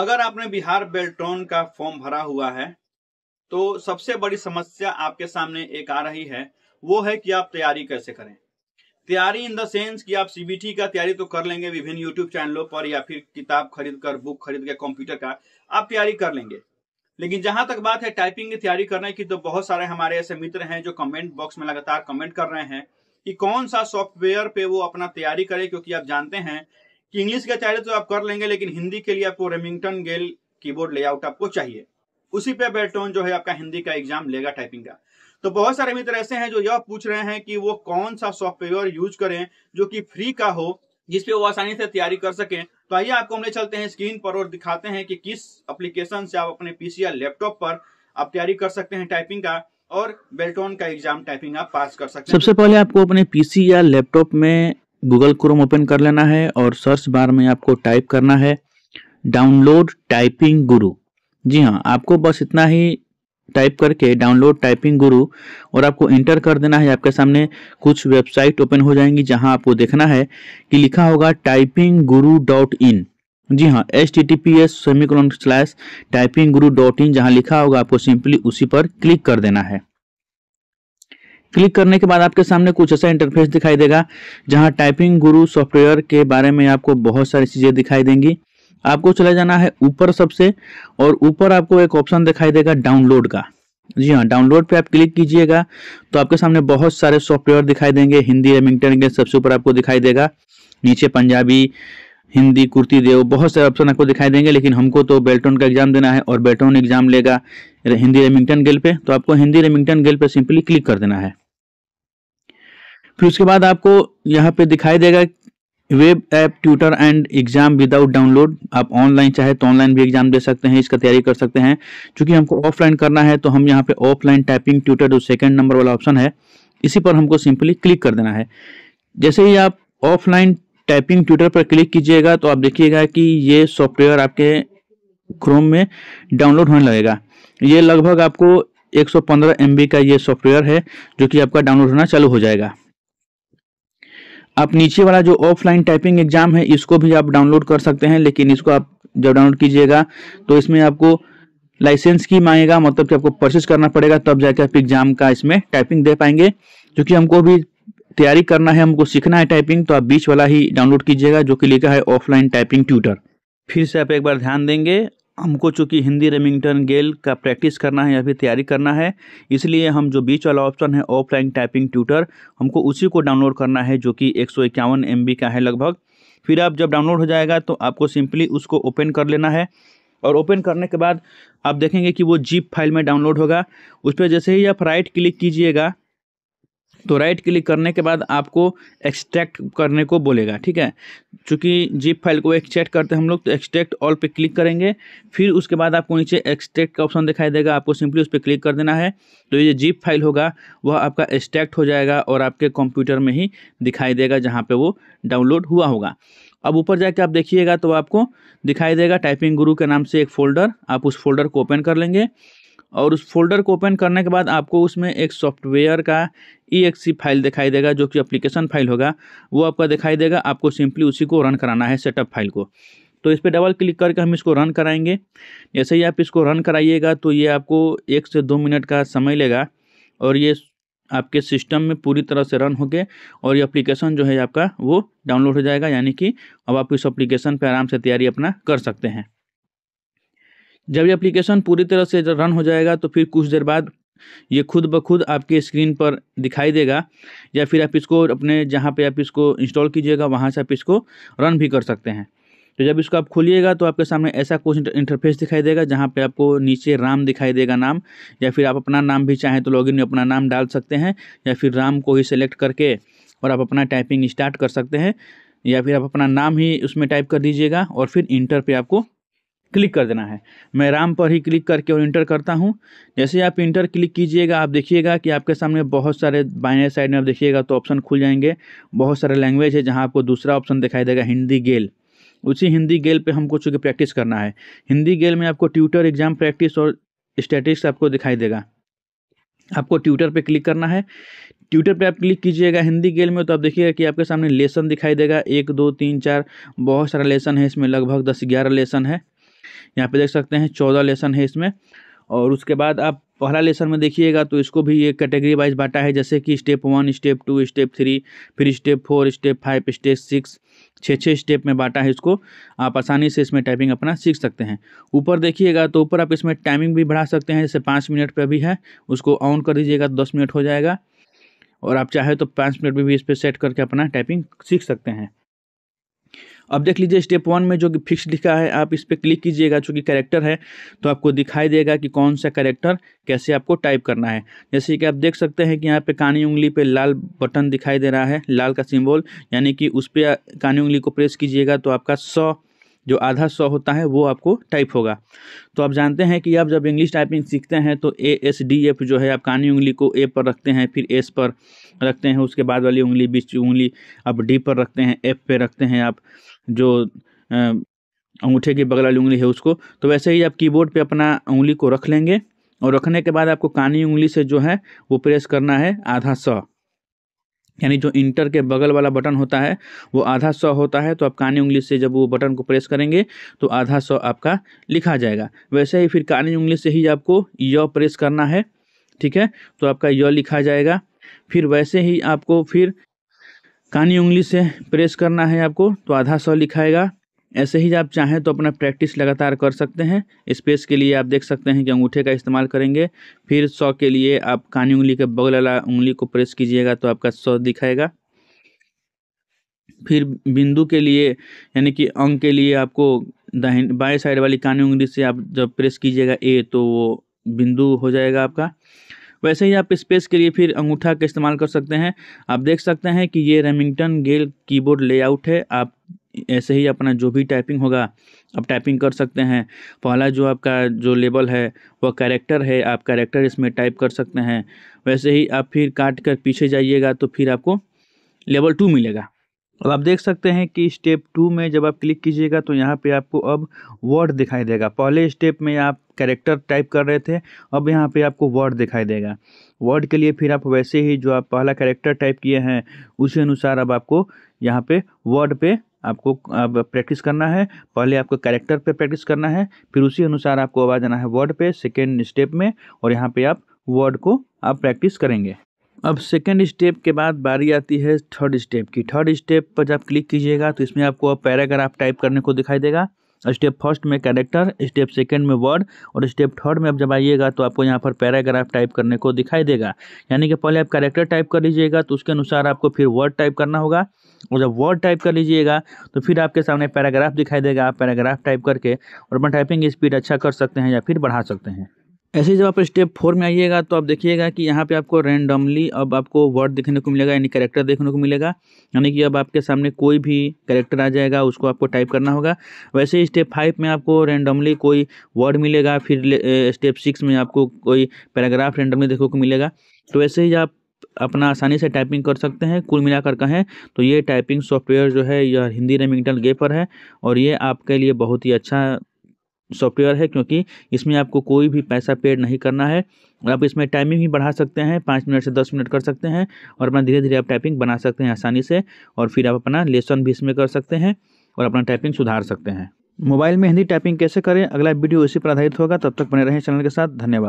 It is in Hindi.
अगर आपने बिहार बेल्ट्रॉन का फॉर्म भरा हुआ है तो सबसे बड़ी समस्या आपके सामने एक आ रही है वो है कि आप तैयारी कैसे करें तैयारी इन द सेंस कि आप सीबीटी का तैयारी तो कर लेंगे विभिन्न यूट्यूब चैनलों पर या फिर किताब खरीद कर बुक खरीद के कंप्यूटर का आप तैयारी कर लेंगे लेकिन जहां तक बात है टाइपिंग की तैयारी करने की तो बहुत सारे हमारे ऐसे मित्र हैं जो कमेंट बॉक्स में लगातार कमेंट कर रहे हैं कि कौन सा सॉफ्टवेयर पे वो अपना तैयारी करे क्योंकि आप जानते हैं कि इंग्लिश का चाहिए तो आप कर लेंगे लेकिन हिंदी के लिए आपको रेमिंगटन गेल कीबोर्ड लेआउट आपको चाहिए उसी पे बेटोन जो है आपका हिंदी का एग्जाम लेगा टाइपिंग का तो बहुत सारे मित्र ऐसे हैं जो यह पूछ रहे हैं कि वो कौन सा सॉफ्टवेयर यूज करें जो कि फ्री का हो जिसपे वो आसानी से तैयारी कर सके तो आइए आपको हम ले चलते हैं स्क्रीन पर और दिखाते हैं कि किस एप्लीकेशन से आप अपने पीसी या लैपटॉप पर आप तैयारी कर सकते हैं टाइपिंग का और बेल्टोन का एग्जाम टाइपिंग आप पास कर सकते हैं सबसे पहले आपको अपने पीसी या लैपटॉप में गूगल क्रोम ओपन कर लेना है और सर्च बार में आपको टाइप करना है डाउनलोड टाइपिंग गुरु जी हाँ आपको बस इतना ही टाइप करके डाउनलोड टाइपिंग गुरु और आपको इंटर कर देना है आपके सामने कुछ वेबसाइट ओपन हो जाएंगी जहां आपको देखना है कि लिखा होगा टाइपिंग गुरु डॉट इन जी हाँ H T T P S semicolon slash typing Guru dot in जहाँ लिखा होगा आपको सिंपली उसी पर क्लिक कर देना है क्लिक करने के बाद आपके सामने कुछ ऐसा इंटरफेस दिखाई देगा जहां टाइपिंग गुरु सॉफ्टवेयर के बारे में आपको बहुत सारी चीज़ें दिखाई देंगी आपको चला जाना है ऊपर सबसे और ऊपर आपको एक ऑप्शन दिखाई देगा डाउनलोड का जी हाँ डाउनलोड पे आप क्लिक कीजिएगा तो आपके सामने बहुत सारे सॉफ्टवेयर दिखाई देंगे हिंदी रेमिंगटन के सबसे ऊपर आपको दिखाई देगा नीचे पंजाबी हिंदी कुर्ती देव बहुत सारे ऑप्शन आपको दिखाई देंगे लेकिन हमको तो बेल्टोन का एग्जाम देना है और बेल्टोन एग्जाम लेगा हिंदी रेमिंगटन गेल पे तो आपको हिंदी रेमिंगटन गेल पे सिंपली क्लिक कर देना है फिर उसके बाद आपको यहाँ पे दिखाई देगा web app tutor and exam without download आप ऑनलाइन चाहे तो ऑनलाइन भी एग्जाम दे सकते हैं इसका तैयारी कर सकते हैं चूंकि हमको ऑफलाइन करना है तो हम यहाँ पे ऑफलाइन टाइपिंग ट्यूटर जो सेकेंड नंबर वाला ऑप्शन है इसी पर हमको सिंपली क्लिक कर देना है जैसे ही आप ऑफलाइन टाइपिंग ट्यूटर पर क्लिक कीजिएगा तो आप देखिएगा कि ये सॉफ्टवेयर आपके क्रोम में डाउनलोड होने लगेगा ये लगभग आपको 115 सौ का ये सॉफ्टवेयर है जो कि आपका डाउनलोड होना चालू हो जाएगा आप नीचे वाला जो ऑफलाइन टाइपिंग एग्जाम है इसको भी आप डाउनलोड कर सकते हैं लेकिन इसको आप जब डाउनलोड कीजिएगा तो इसमें आपको लाइसेंस की मांगेगा मतलब कि आपको परचेज करना पड़ेगा तब जाके आप एग्जाम का इसमें टाइपिंग दे पाएंगे क्योंकि हमको भी तैयारी करना है हमको सीखना है टाइपिंग तो आप बीच वाला ही डाउनलोड कीजिएगा जो कि लिखा है ऑफलाइन टाइपिंग ट्यूटर फिर से आप एक बार ध्यान देंगे हमको चूँकि हिंदी रेमिंगटन गेल का प्रैक्टिस करना है या फिर तैयारी करना है इसलिए हम जो बीच वाला ऑप्शन है ऑफलाइन टाइपिंग ट्यूटर हमको उसी को डाउनलोड करना है जो कि एक सौ इक्यावन एम बी का है लगभग फिर आप जब डाउनलोड हो जाएगा तो आपको सिंपली उसको ओपन कर लेना है और ओपन करने के बाद आप देखेंगे कि वो जीप फाइल में डाउनलोड होगा उस पर जैसे ही आप राइट क्लिक कीजिएगा तो राइट क्लिक करने के बाद आपको एक्सट्रैक्ट करने को बोलेगा ठीक है चूँकि जिप फाइल को एक्सट्रैक्ट करते हैं हम लोग तो एक्सट्रैक्ट ऑल पे क्लिक करेंगे फिर उसके बाद आपको नीचे एक्सट्रैक्ट का ऑप्शन दिखाई देगा आपको सिंपली उस पर क्लिक कर देना है तो ये जिप फाइल होगा वह आपका एक्सट्रैक्ट हो जाएगा और आपके कंप्यूटर में ही दिखाई देगा जहाँ पर वो डाउनलोड हुआ होगा अब ऊपर जाके आप देखिएगा तो आपको दिखाई देगा टाइपिंग गुरु के नाम से एक फ़ोल्डर आप उस फोल्डर को ओपन कर लेंगे और उस फोल्डर को ओपन करने के बाद आपको उसमें एक सॉफ्टवेयर का ई फाइल दिखाई देगा जो कि अप्लीकेशन फाइल होगा वो आपका दिखाई देगा आपको सिंपली उसी को रन कराना है सेटअप फाइल को तो इस पर डबल क्लिक करके हम इसको रन कराएंगे जैसे ही आप इसको रन कराइएगा तो ये आपको एक से दो मिनट का समय लेगा और ये आपके सिस्टम में पूरी तरह से रन होके और ये एप्लीकेशन जो है आपका वो डाउनलोड हो जाएगा यानी कि अब आप इस एप्लीकेशन पर आराम से तैयारी अपना कर सकते हैं जब ये एप्लीकेशन पूरी तरह से रन हो जाएगा तो फिर कुछ देर बाद ये खुद ब खुद आपके स्क्रीन पर दिखाई देगा या फिर आप इसको अपने जहाँ पे आप इसको इंस्टॉल कीजिएगा वहाँ से आप इसको रन भी कर सकते हैं तो जब इसको आप खोलिएगा तो आपके सामने ऐसा कुछ इंटरफेस दिखाई देगा जहाँ पे आपको नीचे राम दिखाई देगा नाम या फिर आप अपना नाम भी चाहें तो लॉगिन में अपना नाम डाल सकते हैं या फिर राम को ही सेलेक्ट करके और आप अपना टाइपिंग स्टार्ट कर सकते हैं या फिर आप अपना नाम ही उसमें टाइप कर दीजिएगा और फिर इंटर पर आपको क्लिक कर देना है मैं राम पर ही क्लिक करके और इंटर करता हूँ जैसे आप इंटर क्लिक कीजिएगा आप देखिएगा कि आपके सामने बहुत सारे बाएं साइड में आप देखिएगा तो ऑप्शन खुल जाएंगे बहुत सारे लैंग्वेज है जहाँ आपको दूसरा ऑप्शन दिखाई देगा हिंदी गेल उसी हिंदी गेल पे हमको चूँकि प्रैक्टिस करना है हिंदी गेल में आपको ट्यूटर एग्जाम प्रैक्टिस और स्टेटिक्स आपको दिखाई देगा आपको ट्यूटर पे क्लिक करना है ट्यूटर पे आप क्लिक कीजिएगा हिंदी गेल में तो आप देखिएगा कि आपके सामने लेसन दिखाई देगा एक दो तीन चार बहुत सारा लेसन है इसमें लगभग दस ग्यारह लेसन है यहाँ पे देख सकते हैं चौदह लेसन है इसमें और उसके बाद आप पहला लेसन में देखिएगा तो इसको भी ये कैटेगरी वाइज बांटा है जैसे कि step one step two step three फिर step four step five step six छः छः स्टेप में बांटा है इसको आप आसानी से इसमें टाइपिंग अपना सीख सकते हैं ऊपर देखिएगा तो ऊपर आप इसमें टाइमिंग भी बढ़ा सकते हैं जैसे पाँच मिनट पर भी है उसको ऑन कर दीजिएगा तो दस मिनट हो जाएगा और आप चाहे तो पाँच मिनट में भी, भी इस पर सेट करके अपना टाइपिंग सीख सकते हैं अब देख लीजिए स्टेप वन में जो कि फिक्स लिखा है आप इस पर क्लिक कीजिएगा चूँकि करेक्टर है तो आपको दिखाई देगा कि कौन सा करेक्टर कैसे आपको टाइप करना है जैसे कि आप देख सकते हैं कि यहाँ पे कानी उंगली पे लाल बटन दिखाई दे रहा है लाल का सिंबल यानी कि उस पर कानी उंगली को प्रेस कीजिएगा तो आपका सौ जो आधा सौ होता है वो आपको टाइप होगा तो आप जानते हैं कि आप जब इंग्लिश टाइपिंग सीखते हैं तो ए एस डी एफ जो है आप कानी उंगली को ए पर रखते हैं फिर एस पर रखते हैं उसके बाद वाली उंगली बीच उंगली आप डी पर रखते हैं एफ पे रखते हैं आप जो अंगूठे की बगल वाली उंगली है उसको तो वैसे ही आप कीबोर्ड पर अपना उंगली को रख लेंगे और रखने के बाद आपको कानी उंगली से जो है वो प्रेस करना है आधा सौ यानी जो इंटर के बगल वाला बटन होता है वो आधा सौ होता है तो आप कानी उंगली से जब वो बटन को प्रेस करेंगे तो आधा सौ आपका लिखा जाएगा वैसे ही फिर कानी उंगली से ही आपको य प्रेस करना है ठीक है तो आपका य लिखा जाएगा फिर वैसे ही आपको फिर कानी उंगली से प्रेस करना है आपको तो आधा सौ लिखाएगा ऐसे ही आप चाहें तो अपना प्रैक्टिस लगातार कर सकते हैं स्पेस के लिए आप देख सकते हैं कि अंगूठे का इस्तेमाल करेंगे फिर सौ के लिए आप कानी उंगली के बगल वाला उंगली को प्रेस कीजिएगा तो आपका सौ दिखाएगा फिर बिंदु के लिए यानी कि अंक के लिए आपको दाहिन बाएं साइड वाली कानी उंगली से आप जब प्रेस कीजिएगा ए तो वो बिंदु हो जाएगा आपका वैसे ही आप स्पेस के लिए फिर अंगूठा का इस्तेमाल कर सकते हैं आप देख सकते हैं कि ये रेमिंगटन गेल कीबोर्ड लेआउट है आप ऐसे ही अपना जो भी टाइपिंग होगा आप टाइपिंग कर सकते हैं पहला जो आपका जो लेबल है वह कैरेक्टर है आप कैरेक्टर इसमें टाइप कर सकते हैं वैसे ही आप फिर काट कर पीछे जाइएगा तो फिर आपको लेवल टू मिलेगा अब आप देख सकते हैं कि स्टेप टू में जब आप क्लिक कीजिएगा तो यहाँ पे आपको अब वर्ड दिखाई देगा पहले स्टेप में आप कैरेक्टर टाइप कर रहे थे अब यहाँ पे आपको वर्ड दिखाई देगा वर्ड के लिए फिर आप वैसे ही जो आप पहला कैरेक्टर टाइप किए हैं उसी अनुसार अब आपको यहाँ पे वर्ड पे आपको अब प्रैक्टिस करना है पहले आपको कैरेक्टर पे प्रैक्टिस करना है फिर उसी अनुसार आपको आवाज़ आना है वर्ड पे सेकेंड स्टेप में और यहाँ पे आप वर्ड को आप प्रैक्टिस करेंगे अब सेकेंड स्टेप के बाद बारी आती है थर्ड स्टेप की थर्ड स्टेप पर जब क्लिक कीजिएगा तो इसमें आपको अब पैराग्राफ टाइप करने को दिखाई देगा स्टेप फर्स्ट में कैरेक्टर स्टेप सेकंड में वर्ड और स्टेप थर्ड में आप जब आइएगा तो आपको यहाँ पर पैराग्राफ टाइप करने को दिखाई देगा यानी कि पहले आप कैरेक्टर टाइप कर लीजिएगा तो उसके अनुसार आपको फिर वर्ड टाइप करना होगा और जब वर्ड टाइप कर लीजिएगा तो फिर आपके सामने पैराग्राफ दिखाई देगा आप पैराग्राफ टाइप करके और अपना टाइपिंग स्पीड अच्छा कर सकते हैं या फिर बढ़ा सकते हैं ऐसे जब आप स्टेप फोर में आइएगा तो आप देखिएगा कि यहाँ पे आपको रैंडमली अब आपको वर्ड देखने को मिलेगा यानी कैरेक्टर देखने को मिलेगा यानी कि अब आपके सामने कोई भी कैरेक्टर आ जाएगा उसको आपको टाइप करना होगा वैसे ही स्टेप फाइव में आपको रैंडमली कोई वर्ड मिलेगा फिर स्टेप सिक्स में आपको कोई पैराग्राफ रैंडमली देखने को मिलेगा तो वैसे ही आप अपना आसानी से टाइपिंग कर सकते हैं कुल मिलाकर कहें तो ये टाइपिंग सॉफ्टवेयर जो है यह हिंदी रेमिंगटन गे पर है और ये आपके लिए बहुत ही अच्छा सॉफ्टवेयर है क्योंकि इसमें आपको कोई भी पैसा पेड नहीं करना है आप इसमें टाइमिंग भी बढ़ा सकते हैं पाँच मिनट से दस मिनट कर सकते हैं और अपना धीरे धीरे आप टाइपिंग बना सकते हैं आसानी से और फिर आप अपना लेसन भी इसमें कर सकते हैं और अपना टाइपिंग सुधार सकते हैं मोबाइल में हिंदी टाइपिंग कैसे करें अगला वीडियो इसी पर आधारित होगा तब तक बने रहें चैनल के साथ धन्यवाद